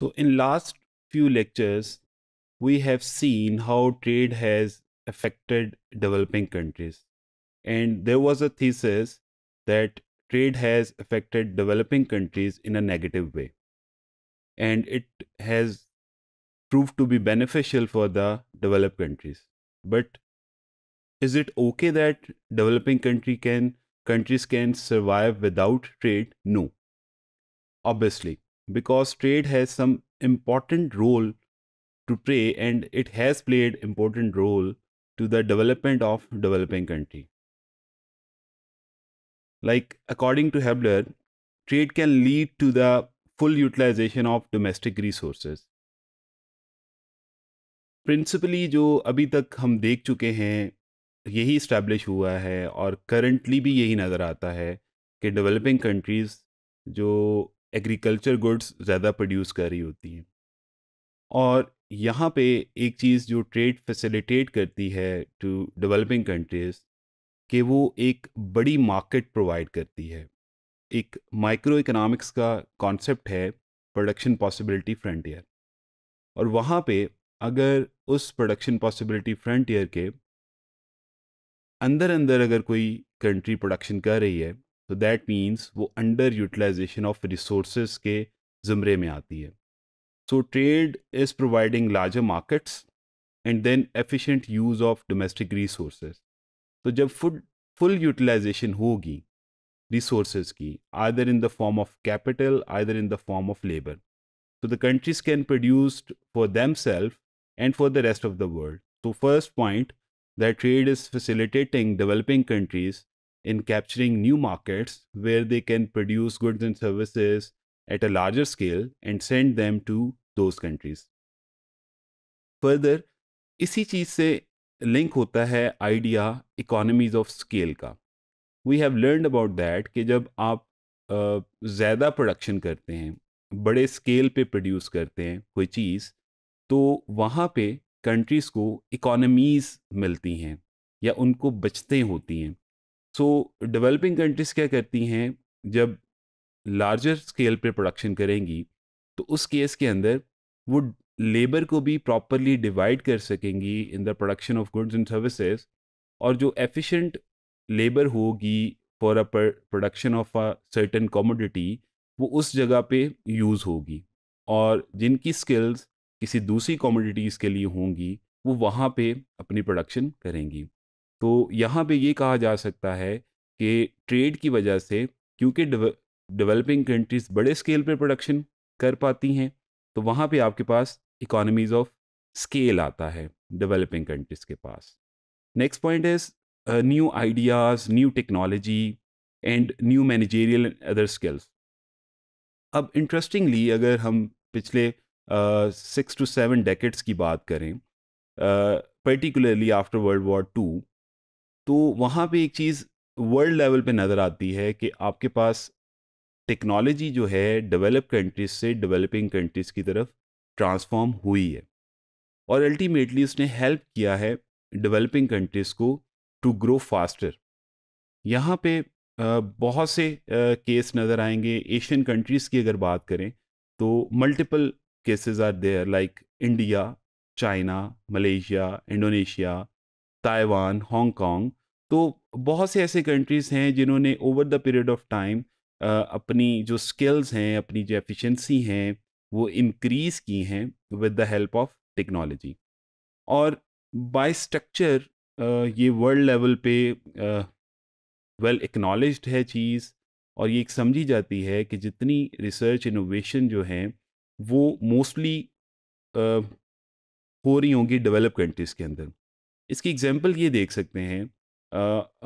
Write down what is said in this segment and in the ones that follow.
So in last few lectures, we have seen how trade has affected developing countries. And there was a thesis that trade has affected developing countries in a negative way. And it has proved to be beneficial for the developed countries. But is it okay that developing country can countries can survive without trade? No. Obviously, because trade has some important role to play and it has played important role to the development of developing country. Like according to Hebler, trade can lead to the full utilization of domestic resources. principally jo abhi tak hum dekh chuke hain yahi establish hua hai aur currently bhi yahi nazar aata hai ki developing countries jo agriculture goods ज़्यादा produce कर रही होती हैं और यहाँ पे एक चीज़ जो ट्रेड फैसिलिटेट करती है टू डेवलपिंग कंट्रीज़ कि वो एक बड़ी मार्केट प्रोवाइड करती है एक माइक्रो इकोनॉमिक्स का कॉन्सेप्ट है प्रोडक्शन पॉसिबिलिटी फ्रंटियर और वहाँ पे अगर उस प्रोडक्शन पॉसिबिलिटी फ्रंटियर के अंदर अंदर अगर कोई कंट्री प्रोडक्शन कर रही है तो दैट मीन्स वो अंडर यूटिलाइजेशन ऑफ रिसोर्स के ज़मरे में आती है so trade is providing larger markets and then efficient use of domestic resource तो जब फुल फुल यूटिलाइजेशन होगी रिसोर्स की other in the form of capital other in the form of labour the countries can can for them self and for the rest of the world so first point that trade is facilitating developing countries in capturing new markets where they can produce goods and services at a larger scale and send them to those countries. Further, इसी चीज़ से link होता है idea economies of scale का we have learn about that कि जब आप ज़्यादा production करते हैं बड़े स्केल पे प्रोड्यूस करते हैं कोई चीज़ तो वहाँ पे कंट्रीज़ को इकोनॉमीज़ मिलती हैं या उनको बचतें होती हैं सो डेवलपिंग कंट्रीज क्या करती हैं जब लार्जर स्केल पे प्रोडक्शन करेंगी तो उस केस के अंदर वो लेबर को भी प्रॉपरली डिवाइड कर सकेंगी in the production of goods and services और जो एफिशिएंट लेबर होगी for a production of a certain commodity वो उस जगह पे यूज़ होगी और जिनकी स्किल्स किसी दूसरी कॉमोडिटीज़ के लिए होंगी वो वहाँ पे अपनी प्रोडक्शन करेंगी तो यहाँ पे ये कहा जा सकता है कि ट्रेड की वजह से क्योंकि डेवलपिंग कंट्रीज़ बड़े स्केल पर प्रोडक्शन कर पाती हैं तो वहाँ पे आपके पास इकोनॉमीज ऑफ स्केल आता है डेवलपिंग कंट्रीज़ के पास next point is new ideas new technology and new managerial other skills अब इंटरेस्टिंगली अगर हम पिछले सिक्स टू सेवन डेकेट्स की बात करें particularly after world war two तो वहाँ पे एक चीज़ वर्ल्ड लेवल पे नज़र आती है कि आपके पास टेक्नोलॉजी जो है डेवलप कंट्रीज से डेवलपिंग कंट्रीज़ की तरफ ट्रांसफॉर्म हुई है और अल्टीमेटली उसने हेल्प किया है डेवलपिंग कंट्रीज़ को टू ग्रो फास्टर यहाँ पे बहुत से केस नज़र आएंगे एशियन कंट्रीज़ की अगर बात करें तो multiple cases are there like India China Malaysia Indonesia Taiwan Hong Kong तो बहुत से ऐसे कंट्रीज़ हैं जिन्होंने over the period of time अपनी जो स्किल्स हैं अपनी जो एफिशिएंसी हैं वो इनक्रीज़ की हैं with the help of technology और बाय स्ट्रक्चर ये वर्ल्ड लेवल पे वेल एक्नॉलेज है चीज़ और ये एक समझी जाती है कि जितनी रिसर्च इनोवेशन जो है वो मोस्टली हो रही होंगी डेवलप कंट्रीज़ के अंदर इसकी एग्जाम्पल ये देख सकते हैं आ,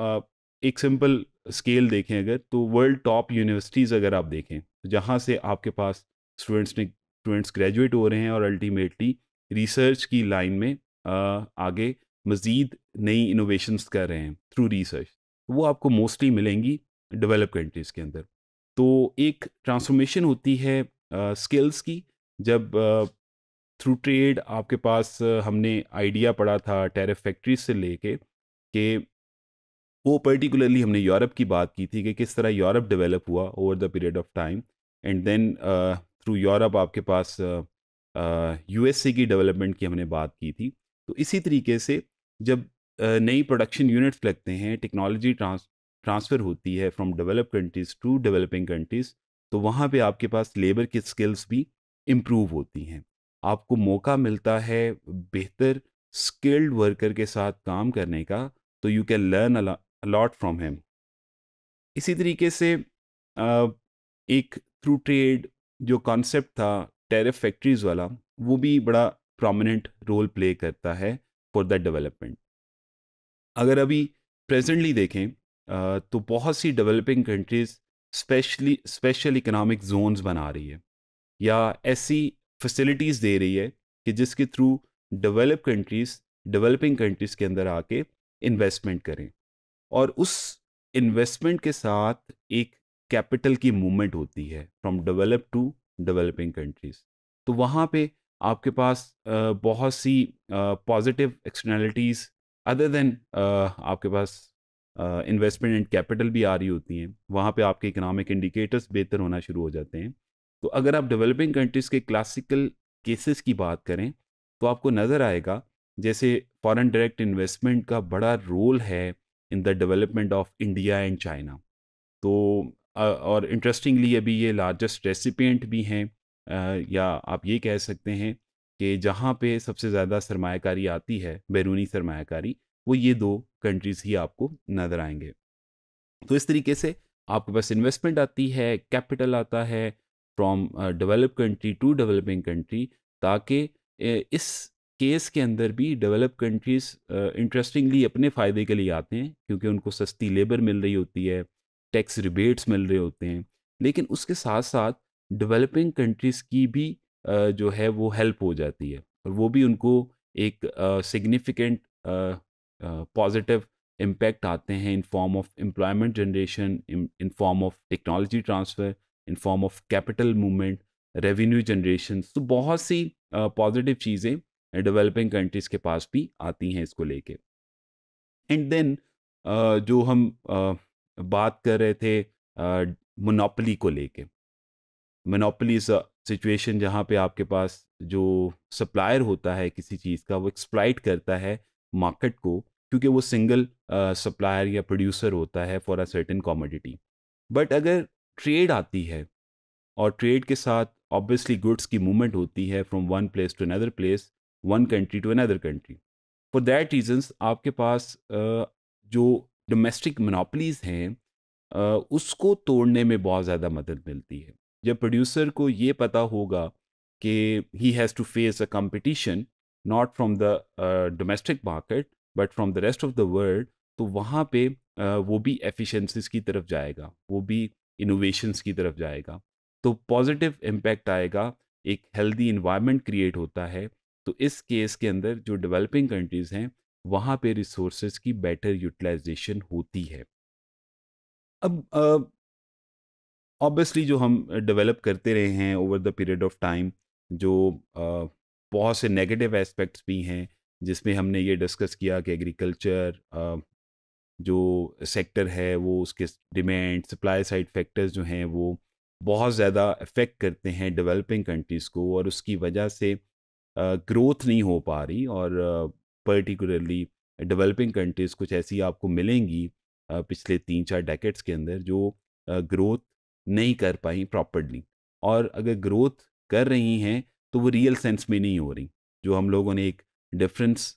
आ, एक सिंपल स्केल देखें अगर तो वर्ल्ड टॉप यूनिवर्सिटीज़ अगर आप देखें तो जहाँ से आपके पास स्टूडेंट्स ने स्टूडेंट्स ग्रेजुएट हो रहे हैं और अल्टीमेटली रिसर्च की लाइन में आ, आगे मज़ीद नई इनोवेशंस कर रहे हैं थ्रू रिसर्च तो वो आपको मोस्टली मिलेंगी डेवलप कंट्रीज़ के अंदर तो एक ट्रांसफॉर्मेशन होती है स्किल्स की जब थ्रू ट्रेड आपके पास हमने आइडिया पढ़ा था टेरिफ फैक्ट्री से लेके कि वो पर्टिकुलरली हमने यूरोप की बात की थी कि किस तरह यूरोप डेवलप हुआ over the period of time and then through Europe आपके पास यू uh, uh की डेवलपमेंट की हमने बात की थी तो इसी तरीके से जब uh, नई प्रोडक्शन यूनिट्स लगते हैं टेक्नोलॉजी ट्रांस ट्रांसफ़र होती है from develop countries to developing countries तो वहाँ पे आपके पास लेबर की स्किल्स भी इम्प्रूव होती हैं आपको मौका मिलता है बेहतर स्किल्ड वर्कर के साथ काम करने का तो you can learn a lot from him इसी तरीके से एक थ्रू ट्रेड जो कॉन्सेप्ट था टेरिफ फैक्ट्रीज़ वाला वो भी बड़ा प्रोमिनेंट रोल प्ले करता है फॉर दैट डेवलपमेंट अगर अभी प्रेजेंटली देखें तो बहुत सी developing countries specially special economic zones बना रही है या ऐसी फैसिलिटीज़ दे रही है कि जिसके through develop countries developing countries के अंदर आके इन्वेस्टमेंट करें और उस इन्वेस्टमेंट के साथ एक कैपिटल की मूवमेंट होती है from develop to developing countries तो वहाँ पे आपके पास बहुत सी पॉजिटिव एक्सटर्नलिटीज़ अदर देन आपके पास इन्वेस्टमेंट एंड कैपिटल भी आ रही होती हैं वहाँ पे आपके इकोनॉमिक इंडिकेटर्स बेहतर होना शुरू हो जाते हैं तो अगर आप डेवलपिंग कंट्रीज़ के क्लासिकल केसेस की बात करें तो आपको नज़र आएगा जैसे फॉरेन डायरेक्ट इन्वेस्टमेंट का बड़ा रोल है in the development of India and China तो और इंटरेस्टिंगली अभी ये लार्जेस्ट रेसिपियंट भी हैं या आप ये कह सकते हैं कि जहाँ पे सबसे ज़्यादा सरमाकारी आती है बैरूनी सरमाकारी वो ये दो कंट्रीज़ ही आपको नज़र आएंगे तो इस तरीके से आपके पास इन्वेस्टमेंट आती है कैपिटल आता है from develop country to developing country ताकि इस केस के अंदर भी डेवलप कंट्रीज़ इंटरेस्टिंगली अपने फ़ायदे के लिए आते हैं क्योंकि उनको सस्ती लेबर मिल रही होती है टैक्स रिबेट्स मिल रहे होते हैं लेकिन उसके साथ साथ डेवलपिंग कंट्रीज़ की भी uh, जो है वो हेल्प हो जाती है और वो भी उनको एक सिग्निफिकेंट पॉजिटिव इम्पैक्ट आते हैं in form of employment generation in form of technology transfer in form of capital movement revenue generation तो बहुत सी पॉजिटिव चीज़ें डेवलपिंग कंट्रीज़ के पास भी आती हैं इसको लेके एंड देन जो हम uh, बात कर रहे थे मोनोपली uh, को लेके मोनोपली सिचुएशन जहाँ पे आपके पास जो सप्लायर होता है किसी चीज़ का वो एक्सप्लाइट करता है मार्केट को क्योंकि वो सिंगल सप्लायर या प्रोड्यूसर होता है for a certain commodity but अगर ट्रेड आती है और ट्रेड के साथ ऑब्वियसली गुड्स की मूवमेंट होती है from one place to another place one country to another country for that reasons आपके पास जो डोमेस्टिक मोनोपलीज़ हैं उसको तोड़ने में बहुत ज़्यादा मदद मिलती है जब प्रोड्यूसर को ये पता होगा कि he has to face a competition not from the domestic market but from the rest of the world तो वहाँ पे वो भी एफिशिएंसीज की तरफ जाएगा वो भी इनोवेशंस की तरफ जाएगा तो पॉजिटिव इम्पैक्ट आएगा एक हेल्दी इन्वायरमेंट क्रिएट होता है तो इस केस के अंदर जो डेवलपिंग कंट्रीज़ हैं वहाँ पे रिसोर्स की बेटर यूटिलाइजेशन होती है अब ऑब्वियसली जो हम डेवलप करते रहे हैं over the period of time जो uh, बहुत से नेगेटिव एस्पेक्ट्स भी हैं जिसमें हमने ये डिस्कस किया कि एग्रीकल्चर जो सेक्टर है वो उसके डिमांड सप्लाई साइड फैक्टर्स जो हैं वो बहुत ज़्यादा अफेक्ट करते हैं डेवलपिंग कंट्रीज़ को और उसकी वजह से ग्रोथ नहीं हो पा रही और पर्टिकुलरली डेवलपिंग कंट्रीज़ कुछ ऐसी आपको मिलेंगी पिछले तीन चार डेकेट्स के अंदर जो ग्रोथ नहीं कर पाई प्रॉपरली और अगर ग्रोथ कर रही हैं तो वो रियल सेंस में नहीं हो रही जो हम लोगों ने एक डिफरेंस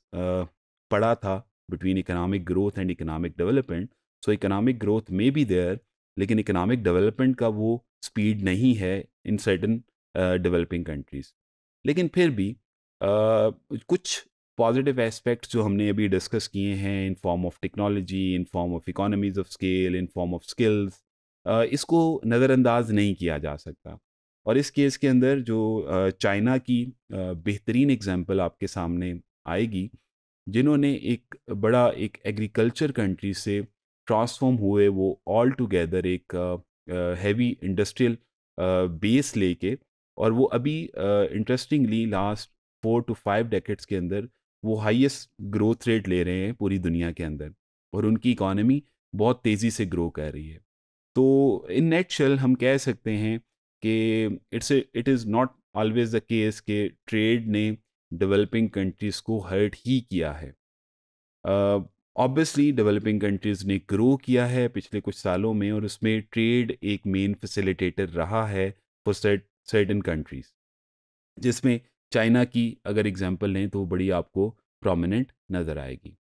पढ़ा था between economic growth and economic development. So economic growth may be there, लेकिन economic development का वो speed नहीं है in certain uh, developing countries. लेकिन फिर भी uh, कुछ पॉजिटिव एस्पेक्ट्स जो हमने अभी डिस्कस किए हैं in form of technology in form of economies of scale in form of skills इसको नज़रअंदाज नहीं किया जा सकता और इस केस के अंदर जो चाइना uh, की uh, बेहतरीन एग्जांपल आपके सामने आएगी जिन्होंने एक बड़ा एक एग्रीकल्चर कंट्री से ट्रांसफॉर्म हुए वो ऑल टुगेदर एक हैवी इंडस्ट्रियल बेस लेके और वो अभी interestingly last four to five decades के अंदर वो हाईएस्ट ग्रोथ रेट ले रहे हैं पूरी दुनिया के अंदर और उनकी इकॉनमी बहुत तेज़ी से ग्रो कर रही है तो इन नेचुरल हम कह सकते हैं कि it's it is not always the case के ट्रेड ने डेवलपिंग कंट्रीज़ को हर्ट ही किया है ऑब्वियसली डेवलपिंग कंट्रीज़ ने ग्रो किया है पिछले कुछ सालों में और उसमें ट्रेड एक मेन फैसिलिटेटर रहा है फॉर सर्टन कंट्रीज़ जिसमें चाइना की अगर एग्जाम्पल लें तो बड़ी आपको प्रोमिनेंट नज़र आएगी